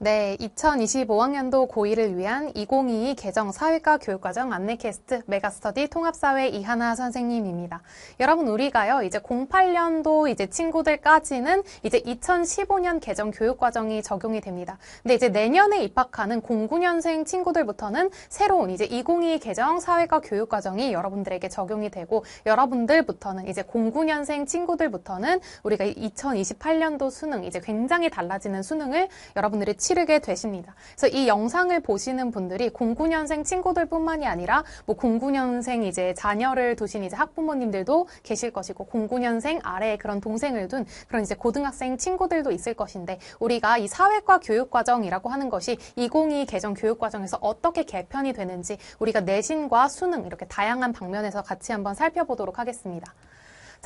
네, 2025학년도 고1을 위한 2022 개정 사회과 교육과정 안내캐스트 메가스터디 통합사회 이하나 선생님입니다. 여러분 우리가요 이제 08년도 이제 친구들까지는 이제 2015년 개정 교육과정이 적용이 됩니다. 근데 이제 내년에 입학하는 09년생 친구들부터는 새로운 이제 2022 개정 사회과 교육과정이 여러분들에게 적용이 되고 여러분들부터는 이제 09년생 친구들부터는 우리가 2028년도 수능 이제 굉장히 달라지는 수능을 여러분들이 치르게 되십니다. 그래서 이 영상을 보시는 분들이 09년생 친구들뿐만이 아니라 뭐 09년생 이제 자녀를 두신 이제 학부모님들도 계실 것이고 09년생 아래에 그런 동생을 둔 그런 이제 고등학생 친구들도 있을 것인데 우리가 이 사회과 교육 과정이라고 하는 것이 2022 개정 교육 과정에서 어떻게 개편이 되는지 우리가 내신과 수능 이렇게 다양한 방면에서 같이 한번 살펴보도록 하겠습니다.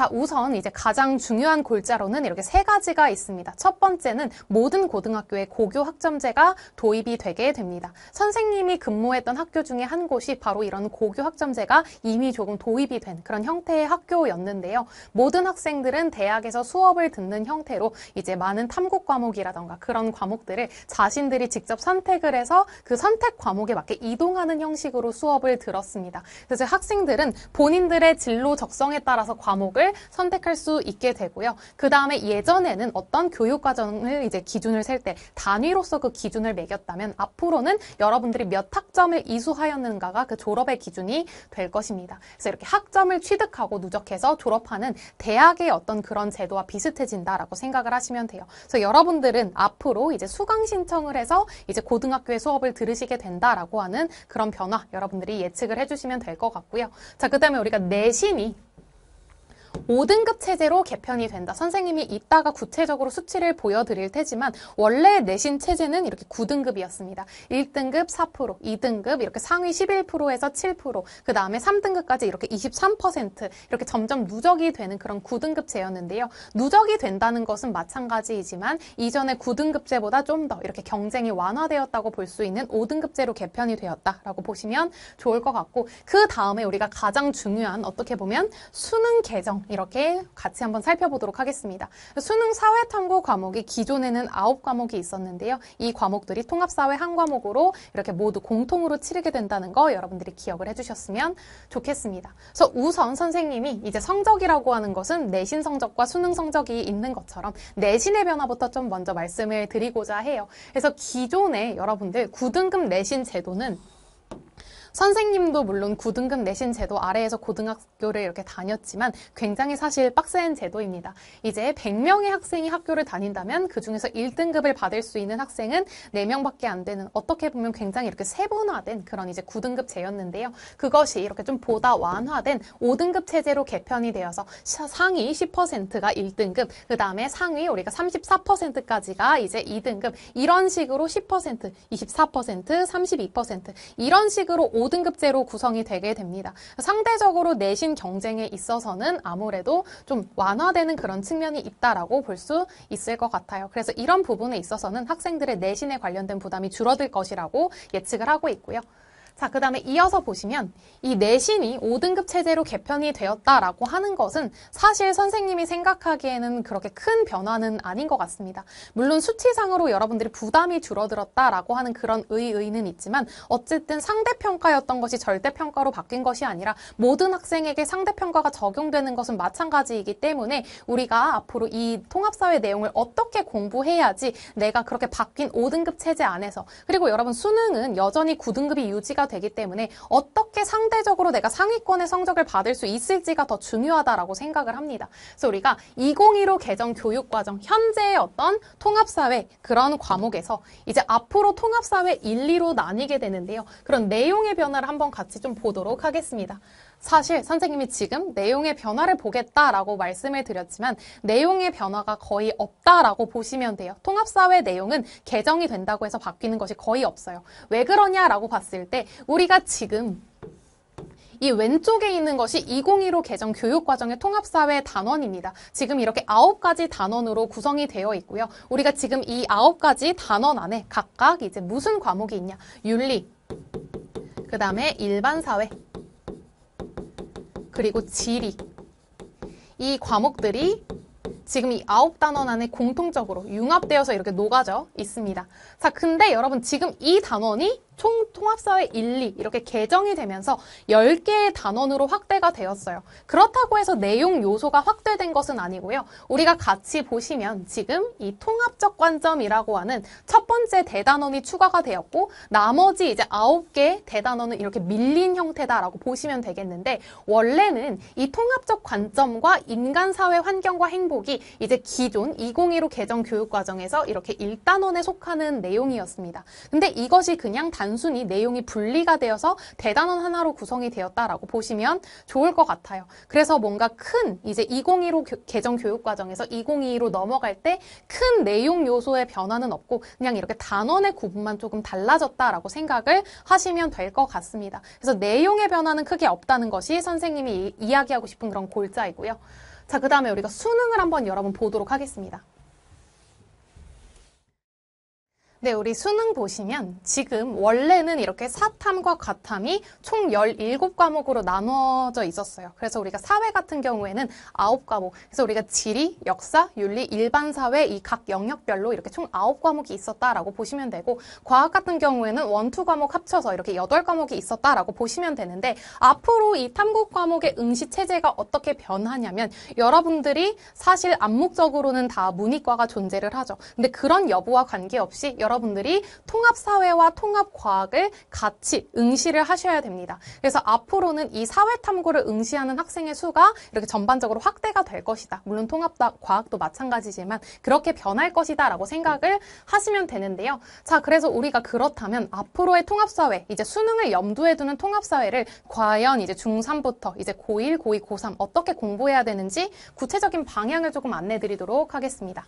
자, 우선 이제 가장 중요한 골자로는 이렇게 세 가지가 있습니다. 첫 번째는 모든 고등학교에 고교 학점제가 도입이 되게 됩니다. 선생님이 근무했던 학교 중에 한 곳이 바로 이런 고교 학점제가 이미 조금 도입이 된 그런 형태의 학교였는데요. 모든 학생들은 대학에서 수업을 듣는 형태로 이제 많은 탐구 과목이라던가 그런 과목들을 자신들이 직접 선택을 해서 그 선택 과목에 맞게 이동하는 형식으로 수업을 들었습니다. 그래서 학생들은 본인들의 진로 적성에 따라서 과목을 선택할 수 있게 되고요. 그 다음에 예전에는 어떤 교육 과정을 이제 기준을 셀 때 단위로서 그 기준을 매겼다면 앞으로는 여러분들이 몇 학점을 이수하였는가가 그 졸업의 기준이 될 것입니다. 그래서 이렇게 학점을 취득하고 누적해서 졸업하는 대학의 어떤 그런 제도와 비슷해진다라고 생각을 하시면 돼요. 그래서 여러분들은 앞으로 이제 수강 신청을 해서 이제 고등학교의 수업을 들으시게 된다라고 하는 그런 변화 여러분들이 예측을 해주시면 될 것 같고요. 자, 그 다음에 우리가 내신이 5등급 체제로 개편이 된다. 선생님이 이따가 구체적으로 수치를 보여드릴 테지만 원래 내신 체제는 이렇게 9등급이었습니다. 1등급 4%, 2등급 이렇게 상위 11%에서 7%, 그 다음에 3등급까지 이렇게 23% 이렇게 점점 누적이 되는 그런 9등급제였는데요. 누적이 된다는 것은 마찬가지이지만 이전에 9등급제보다 좀 더 이렇게 경쟁이 완화되었다고 볼 수 있는 5등급제로 개편이 되었다라고 보시면 좋을 것 같고 그 다음에 우리가 가장 중요한 어떻게 보면 수능 개정 내용 이렇게 같이 한번 살펴보도록 하겠습니다. 수능 사회탐구 과목이 기존에는 아홉 과목이 있었는데요. 이 과목들이 통합사회 한 과목으로 이렇게 모두 공통으로 치르게 된다는 거 여러분들이 기억을 해주셨으면 좋겠습니다. 그래서 우선 선생님이 이제 성적이라고 하는 것은 내신 성적과 수능 성적이 있는 것처럼 내신의 변화부터 좀 먼저 말씀을 드리고자 해요. 그래서 기존에 여러분들 9등급 내신 제도는 선생님도 물론 9등급 내신 제도 아래에서 고등학교를 이렇게 다녔지만 굉장히 사실 빡센 제도입니다. 이제 100명의 학생이 학교를 다닌다면 그 중에서 1등급을 받을 수 있는 학생은 4명밖에 안 되는 어떻게 보면 굉장히 이렇게 세분화된 그런 이제 9등급 제였는데요. 그것이 이렇게 좀 보다 완화된 5등급 체제로 개편이 되어서 상위 10%가 1등급, 그 다음에 상위 우리가 34%까지가 이제 2등급 이런 식으로 10%, 24%, 32% 이런 식으로 5등급제로 구성이 되게 됩니다. 상대적으로 내신 경쟁에 있어서는 아무래도 좀 완화되는 그런 측면이 있다라고 볼 수 있을 것 같아요. 그래서 이런 부분에 있어서는 학생들의 내신에 관련된 부담이 줄어들 것이라고 예측을 하고 있고요. 자, 그 다음에 이어서 보시면 이 내신이 5등급 체제로 개편이 되었다라고 하는 것은 사실 선생님이 생각하기에는 그렇게 큰 변화는 아닌 것 같습니다. 물론 수치상으로 여러분들이 부담이 줄어들었다라고 하는 그런 의의는 있지만 어쨌든 상대평가였던 것이 절대평가로 바뀐 것이 아니라 모든 학생에게 상대평가가 적용되는 것은 마찬가지이기 때문에 우리가 앞으로 이 통합사회 내용을 어떻게 공부해야지 내가 그렇게 바뀐 5등급 체제 안에서 그리고 여러분 수능은 여전히 9등급이 유지가 되기 때문에 어떻게 상대적으로 내가 상위권의 성적을 받을 수 있을지가 더 중요하다라고 생각을 합니다. 그래서 우리가 2015 개정 교육과정 현재의 어떤 통합사회 그런 과목에서 이제 앞으로 통합사회 1, 2로 나뉘게 되는데요. 그런 내용의 변화를 한번 같이 좀 보도록 하겠습니다. 사실 선생님이 지금 내용의 변화를 보겠다라고 말씀을 드렸지만 내용의 변화가 거의 없다라고 보시면 돼요. 통합사회 내용은 개정이 된다고 해서 바뀌는 것이 거의 없어요. 왜 그러냐라고 봤을 때 우리가 지금 이 왼쪽에 있는 것이 2015 개정 교육과정의 통합사회 단원입니다. 지금 이렇게 9가지 단원으로 구성이 되어 있고요. 우리가 지금 이 9가지 단원 안에 각각 이제 무슨 과목이 있냐. 윤리, 그 다음에 일반사회, 그리고 지리 이 과목들이 지금 이 아홉 단원 안에 공통적으로 융합되어서 이렇게 녹아져 있습니다. 자, 근데 여러분 지금 이 단원이 총 통합사회 1, 2 이렇게 개정이 되면서 10개의 단원으로 확대가 되었어요. 그렇다고 해서 내용 요소가 확대된 것은 아니고요. 우리가 같이 보시면 지금 이 통합적 관점이라고 하는 첫 번째 대단원이 추가가 되었고 나머지 이제 9개 의 대단원은 이렇게 밀린 형태다라고 보시면 되겠는데 원래는 이 통합적 관점과 인간 사회 환경과 행복이 이제 기존 2015 개정 교육 과정에서 이렇게 1단원에 속하는 내용이었습니다. 근데 이것이 그냥 단 단순히 내용이 분리가 되어서 대단원 하나로 구성이 되었다라고 보시면 좋을 것 같아요. 그래서 뭔가 큰 이제 2015 개정 교육 과정에서 2022로 넘어갈 때 큰 내용 요소의 변화는 없고 그냥 이렇게 단원의 구분만 조금 달라졌다라고 생각을 하시면 될 것 같습니다. 그래서 내용의 변화는 크게 없다는 것이 선생님 이, 이야기하고 싶은 그런 골자이고요. 자, 그 다음에 우리가 수능을 한번 여러분 보도록 하겠습니다. 네, 우리 수능 보시면 지금 원래는 이렇게 사탐과과탐이총 17과목으로 나눠져 있었어요. 그래서 우리가 사회 같은 경우에는 9과목, 그래서 우리가 지리, 역사, 윤리, 일반사회 이 각 영역별로 이렇게 총 9과목이 있었다라고 보시면 되고 과학 같은 경우에는 원투 과목 합쳐서 이렇게 8과목이 있었다라고 보시면 되는데 앞으로 이 탐구 과목의 응시 체제가 어떻게 변하냐면 여러분들이 사실 암묵적으로는 다 문이과가 존재를 하죠. 근데 그런 여부와 관계없이 여러분들이 통합사회와 통합과학을 같이 응시를 하셔야 됩니다. 그래서 앞으로는 이 사회탐구를 응시하는 학생의 수가 이렇게 전반적으로 확대가 될 것이다. 물론 통합과학도 마찬가지지만 그렇게 변할 것이다 라고 생각을 하시면 되는데요. 자, 그래서 우리가 그렇다면 앞으로의 통합사회, 이제 수능을 염두에 두는 통합사회를 과연 이제 중3부터 이제 고1, 고2, 고3 어떻게 공부해야 되는지 구체적인 방향을 조금 안내 드리도록 하겠습니다.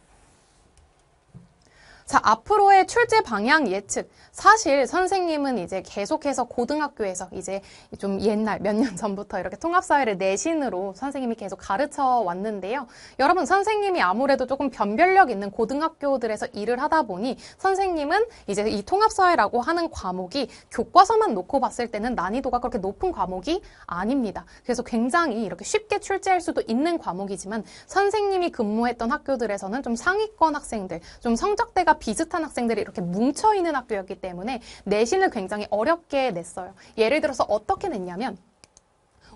자, 앞으로의 출제 방향 예측. 사실 선생님은 이제 계속해서 고등학교에서 이제 좀 옛날 몇 년 전부터 이렇게 통합사회를 내신으로 선생님이 계속 가르쳐 왔는데요. 여러분, 선생님이 아무래도 조금 변별력 있는 고등학교들에서 일을 하다 보니 선생님은 이제 이 통합사회라고 하는 과목이 교과서만 놓고 봤을 때는 난이도가 그렇게 높은 과목이 아닙니다. 그래서 굉장히 이렇게 쉽게 출제할 수도 있는 과목이지만 선생님이 근무했던 학교들에서는 좀 상위권 학생들, 좀 성적대가 비슷한 학생들이 이렇게 뭉쳐 있는 학교였기 때문에 내신을 굉장히 어렵게 냈어요. 예를 들어서 어떻게 냈냐면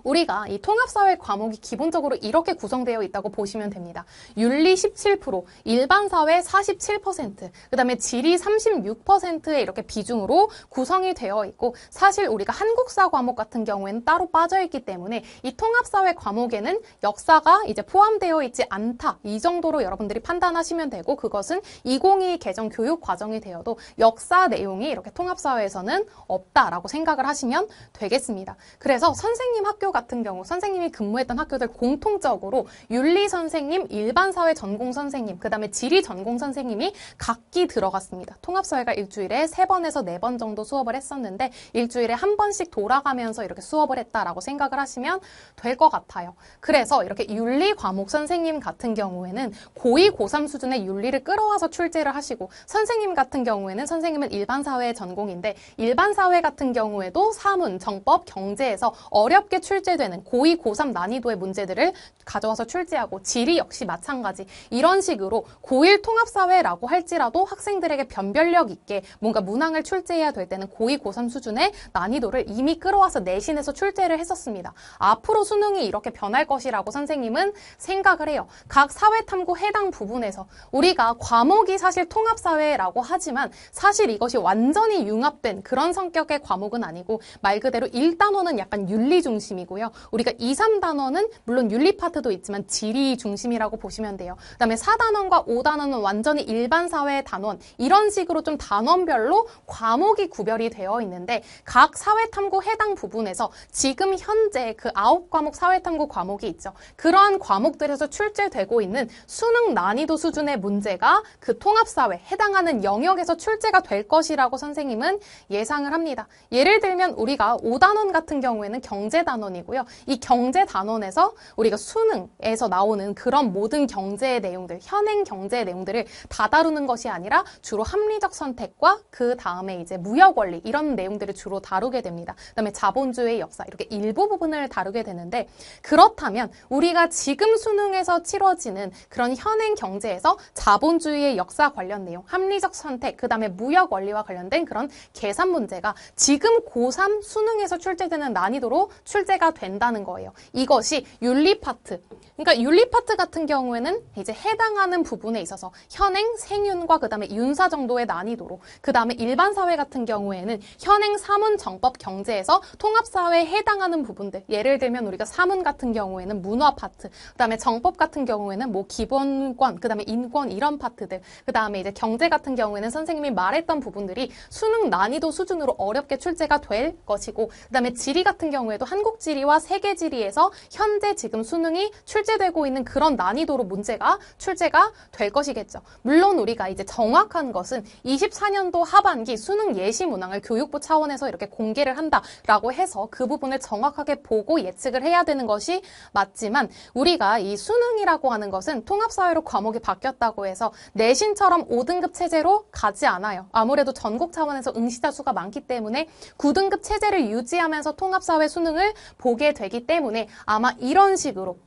우리가 이 통합사회 과목이 기본적으로 이렇게 구성되어 있다고 보시면 됩니다. 윤리 17%, 일반사회 47%, 그 다음에 지리 36%의 이렇게 비중으로 구성이 되어 있고 사실 우리가 한국사 과목 같은 경우에는 따로 빠져있기 때문에 이 통합사회 과목에는 역사가 이제 포함되어 있지 않다 이 정도로 여러분들이 판단하시면 되고 그것은 2022 개정 교육 과정이 되어도 역사 내용이 이렇게 통합사회에서는 없다라고 생각을 하시면 되겠습니다. 그래서 선생님 학교가 같은 경우 선생님이 근무했던 학교들 공통적으로 윤리 선생님, 일반 사회 전공 선생님, 그다음에 지리 전공 선생님이 각기 들어갔습니다. 통합사회가 일주일에 세번에서네 번 정도 수업을 했었는데 일주일에 한 번씩 돌아가면서 이렇게 수업을 했다라고 생각을 하시면 될 것 같아요. 그래서 이렇게 윤리 과목 선생님 같은 경우에는 고위 고3 수준의 윤리를 끌어와서 출제를 하시고 선생님 같은 경우에는 선생님은 일반 사회 전공인데 일반 사회 같은 경우에도 사문, 정법, 경제에서 어렵게 출제 출제되는 고2, 고3 난이도의 문제들을 가져와서 출제하고 지리 역시 마찬가지 이런 식으로 고1 통합사회라고 할지라도 학생들에게 변별력 있게 뭔가 문항을 출제해야 될 때는 고2, 고3 수준의 난이도를 이미 끌어와서 내신에서 출제를 했었습니다. 앞으로 수능이 이렇게 변할 것이라고 선생님은 생각을 해요. 각 사회탐구 해당 부분에서 우리가 과목이 사실 통합사회라고 하지만 사실 이것이 완전히 융합된 그런 성격의 과목은 아니고 말 그대로 1단원은 약간 윤리 중심이고 단어고요 우리가 2, 3단원은 물론 윤리 파트도 있지만 지리 중심이라고 보시면 돼요. 그다음에 4단원과 5단원은 완전히 일반 사회 의 단원 이런 식으로 좀 단원별로 과목이 구별이 되어 있는데 각 사회탐구 해당 부분에서 지금 현재 그 9과목 사회탐구 과목이 있죠. 그러한 과목들에서 출제되고 있는 수능 난이도 수준의 문제가 그 통합사회 해당하는 영역에서 출제가 될 것이라고 선생님은 예상을 합니다. 예를 들면 우리가 5단원 같은 경우에는 경제단원이 단원이고요. 이 경제 단원에서 우리가 수능에서 나오는 그런 모든 경제의 내용들, 현행 경제의 내용들을 다 다루는 것이 아니라 주로 합리적 선택과 그 다음에 이제 무역 원리 이런 내용들을 주로 다루게 됩니다. 그다음에 자본주의 역사 이렇게 일부 부분을 다루게 되는데 그렇다면 우리가 지금 수능에서 치러지는 그런 현행 경제에서 자본주의의 역사 관련 내용, 합리적 선택, 그다음에 무역 원리와 관련된 그런 계산 문제가 지금 고3 수능에서 출제되는 난이도로 출제가 해야 된다는 거예요. 이것이 윤리 파트. 그러니까 윤리 파트 같은 경우에는 이제 해당하는 부분에 있어서 현행 생윤과 그다음에 윤사 정도의 난이도로 그다음에 일반 사회 같은 경우에는 현행 사문 정법 경제에서 통합 사회에 해당하는 부분들. 예를 들면 우리가 사문 같은 경우에는 문화 파트, 그다음에 정법 같은 경우에는 뭐 기본권, 그다음에 인권 이런 파트들. 그다음에 이제 경제 같은 경우에는 선생님이 말했던 부분들이 수능 난이도 수준으로 어렵게 출제가 될 것이고 그다음에 지리 같은 경우에도 한국 지리 지리와 세계 지리에서 현재 지금 수능이 출제되고 있는 그런 난이도로 문제가 출제가 될 것이겠죠. 물론 우리가 이제 정확한 것은 24년도 하반기 수능 예시 문항을 교육부 차원에서 이렇게 공개를 한다라고 해서 그 부분을 정확하게 보고 예측을 해야 되는 것이 맞지만 우리가 이 수능이라고 하는 것은 통합사회로 과목이 바뀌었다고 해서 내신처럼 5등급 체제로 가지 않아요. 아무래도 전국 차원에서 응시자 수가 많기 때문에 9등급 체제를 유지하면서 통합사회 수능을 보 보게 되기 때문에 아마 이런 식으로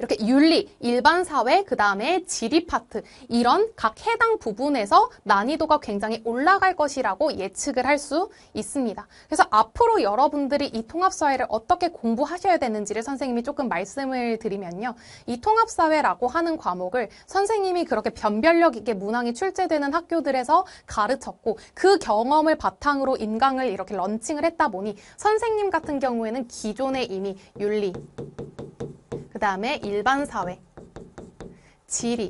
이렇게 윤리, 일반 사회, 그 다음에 지리 파트 이런 각 해당 부분에서 난이도가 굉장히 올라갈 것이라고 예측을 할 수 있습니다. 그래서 앞으로 여러분들이 이 통합사회를 어떻게 공부하셔야 되는지를 선생님이 조금 말씀을 드리면요. 이 통합사회라고 하는 과목을 선생님이 그렇게 변별력 있게 문항이 출제되는 학교들에서 가르쳤고 그 경험을 바탕으로 인강을 이렇게 런칭을 했다 보니 선생님 같은 경우에는 기존에 이미 윤리, 그 다음에 일반 사회, 지리,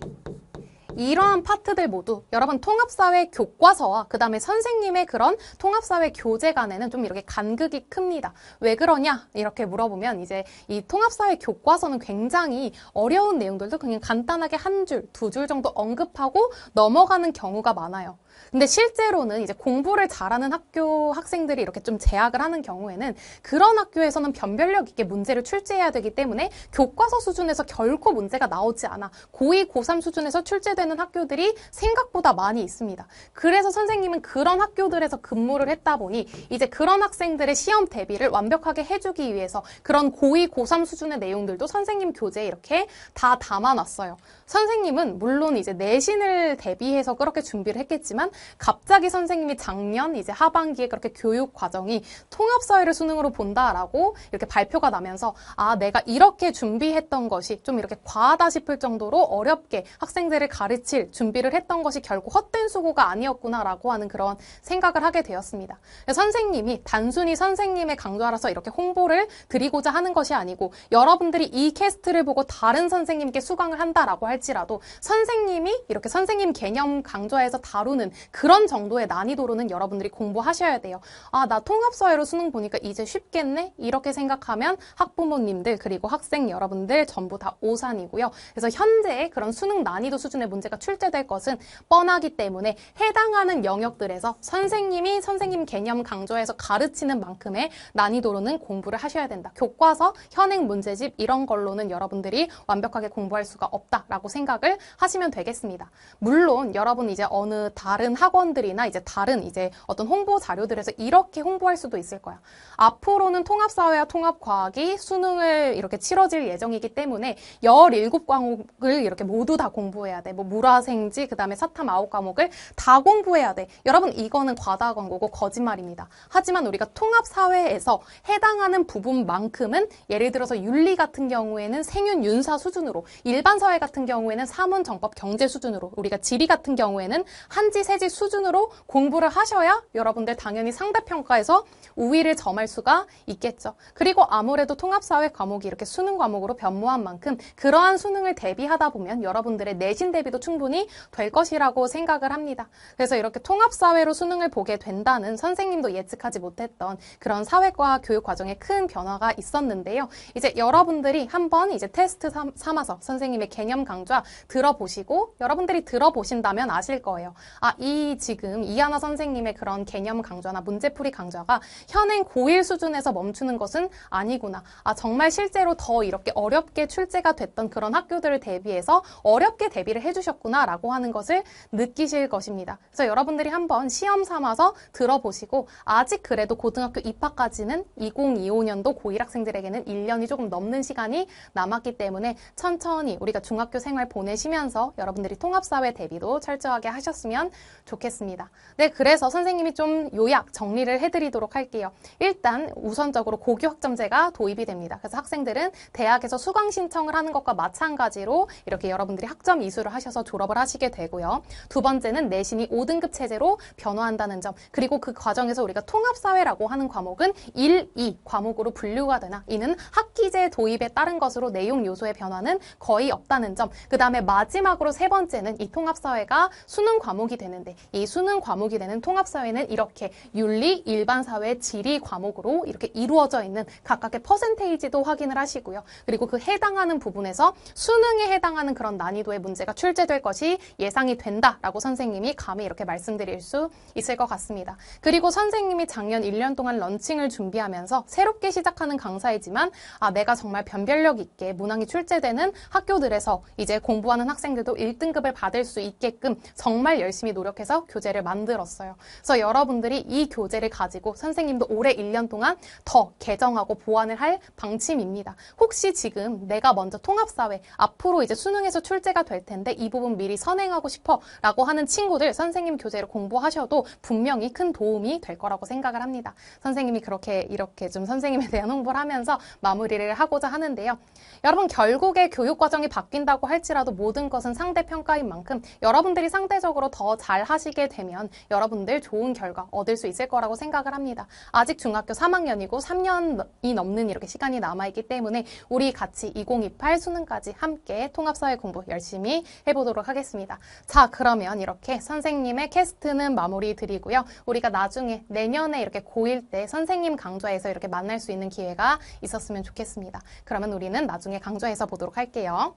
이러한 파트들 모두 여러분 통합사회 교과서와 그 다음에 선생님의 그런 통합사회 교재 간에는 좀 이렇게 간극이 큽니다. 왜 그러냐? 이렇게 물어보면 이제 이 통합사회 교과서는 굉장히 어려운 내용들도 그냥 간단하게 한 줄, 두 줄 정도 언급하고 넘어가는 경우가 많아요. 근데 실제로는 이제 공부를 잘하는 학교 학생들이 이렇게 좀 제약을 하는 경우에는 그런 학교에서는 변별력 있게 문제를 출제해야 되기 때문에 교과서 수준에서 결코 문제가 나오지 않아 고2, 고3 수준에서 출제되는 학교들이 생각보다 많이 있습니다. 그래서 선생님은 그런 학교들에서 근무를 했다 보니 이제 그런 학생들의 시험 대비를 완벽하게 해주기 위해서 그런 고2, 고3 수준의 내용들도 선생님 교재에 이렇게 다 담아놨어요. 선생님은 물론 이제 내신을 대비해서 그렇게 준비를 했겠지만 있지만 갑자기 선생님이 작년 이제 하반기에 그렇게 교육 과정이 통합 사회를 수능으로 본다라고 이렇게 발표가 나면서 아 내가 이렇게 준비했던 것이 좀 이렇게 과하다 싶을 정도로 어렵게 학생들을 가르칠 준비를 했던 것이 결국 헛된 수고가 아니었구나라고 하는 그런 생각을 하게 되었습니다. 선생님이 단순히 선생님의 강좌라서 이렇게 홍보를 드리고자 하는 것이 아니고 여러분들이 이 캐스트를 보고 다른 선생님께 수강을 한다라고 할지라도 선생님이 이렇게 선생님 개념 강좌에서 다루는 있는 그런 정도의 난이도로는 여러분들이 공부하셔야 돼요. 아, 나 통합사회로 수능 보니까 이제 쉽겠네? 이렇게 생각하면 학부모님들 그리고 학생 여러분들 전부 다 오산이고요. 그래서 현재의 그런 수능 난이도 수준의 문제가 출제될 것은 뻔하기 때문에 해당하는 영역들에서 선생님이 선생님 개념 강조해서 가르치는 만큼의 난이도로는 공부를 하셔야 된다. 교과서, 현행 문제집 이런 걸로는 여러분들이 완벽하게 공부할 수가 없다라고 생각을 하시면 되겠습니다. 물론 여러분 이제 어느 달 다른 학원들이나 이제 다른 이제 어떤 홍보 자료들에서 이렇게 홍보할 수도 있을 거야. 앞으로는 통합사회와 통합과학이 수능을 이렇게 치러질 예정이기 때문에 17과목을 이렇게 모두 다 공부해야 돼. 뭐 물화생지, 그 다음에 사탐 9과목을 다 공부해야 돼. 여러분, 이거는 과다 광고고 거짓말입니다. 하지만 우리가 통합사회에서 해당하는 부분만큼은 예를 들어서 윤리 같은 경우에는 생윤, 윤사 수준으로 일반 사회 같은 경우에는 사문, 정법, 경제 수준으로 우리가 지리 같은 경우에는 한지, 세지 수준으로 공부를 하셔야 여러분들 당연히 상대평가에서 우위를 점할 수가 있겠죠. 그리고 아무래도 통합사회 과목이 이렇게 수능 과목으로 변모한 만큼 그러한 수능을 대비하다 보면 여러분들의 내신 대비도 충분히 될 것이라고 생각을 합니다. 그래서 이렇게 통합사회로 수능을 보게 된다는 선생님도 예측하지 못했던 그런 사회과 교육 과정에 큰 변화가 있었는데요. 이제 여러분들이 한번 이제 테스트 삼아서 선생님의 개념 강좌 들어보시고 여러분들이 들어보신다면 아실 거예요. 아, 이 지금 이하나 선생님의 그런 개념 강좌나 문제풀이 강좌가 현행 고1 수준에서 멈추는 것은 아니구나. 아, 정말 실제로 더 이렇게 어렵게 출제가 됐던 그런 학교들을 대비해서 어렵게 대비를 해주셨구나라고 하는 것을 느끼실 것입니다. 그래서 여러분들이 한번 시험 삼아서 들어보시고 아직 그래도 고등학교 입학까지는 2025년도 고1 학생들에게는 1년이 조금 넘는 시간이 남았기 때문에 천천히 우리가 중학교 생활 보내시면서 여러분들이 통합사회 대비도 철저하게 하셨으면 좋겠습니다. 네, 그래서 선생님이 좀 요약, 정리를 해드리도록 할게요. 일단 우선적으로 고교 학점제가 도입이 됩니다. 그래서 학생들은 대학에서 수강 신청을 하는 것과 마찬가지로 이렇게 여러분들이 학점 이수를 하셔서 졸업을 하시게 되고요. 두 번째는 내신이 5등급 체제로 변화한다는 점, 그리고 그 과정에서 우리가 통합사회라고 하는 과목은 1, 2 과목으로 분류가 되나, 이는 학기제 도입에 따른 것으로 내용 요소의 변화는 거의 없다는 점, 그 다음에 마지막으로 세 번째는 이 통합사회가 수능 과목이 되는 되는데 이 수능 과목이 되는 통합사회는 이렇게 윤리, 일반사회, 지리 과목으로 이렇게 이루어져 있는 각각의 퍼센테이지도 확인을 하시고요. 그리고 그 해당하는 부분에서 수능에 해당하는 그런 난이도의 문제가 출제될 것이 예상이 된다라고 선생님이 감히 이렇게 말씀드릴 수 있을 것 같습니다. 그리고 선생님이 작년 1년 동안 런칭을 준비하면서 새롭게 시작하는 강사이지만 아 내가 정말 변별력 있게 문항이 출제되는 학교들에서 이제 공부하는 학생들도 1등급을 받을 수 있게끔 정말 열심히 노력 노력해서 교재를 만들었어요. 그래서 여러분들이 이 교재를 가지고 선생님도 올해 1년 동안 더 개정하고 보완을 할 방침입니다. 혹시 지금 내가 먼저 통합사회, 앞으로 이제 수능에서 출제가 될 텐데 이 부분 미리 선행하고 싶어 라고 하는 친구들 선생님 교재를 공부하셔도 분명히 큰 도움이 될 거라고 생각을 합니다. 선생님이 그렇게 이렇게 좀 선생님에 대한 홍보를 하면서 마무리를 하고자 하는데요. 여러분 결국에 교육과정이 바뀐다고 할지라도 모든 것은 상대평가인 만큼 여러분들이 상대적으로 더잘 잘 하시게 되면 여러분들 좋은 결과 얻을 수 있을 거라고 생각을 합니다. 아직 중학교 3학년이고 3년이 넘는 이렇게 시간이 남아있기 때문에 우리 같이 2028 수능까지 함께 통합사회 공부 열심히 해보도록 하겠습니다. 자, 그러면 이렇게 선생님의 캐스트는 마무리 드리고요. 우리가 나중에 내년에 이렇게 고1 때 선생님 강좌에서 이렇게 만날 수 있는 기회가 있었으면 좋겠습니다. 그러면 우리는 나중에 강좌에서 보도록 할게요.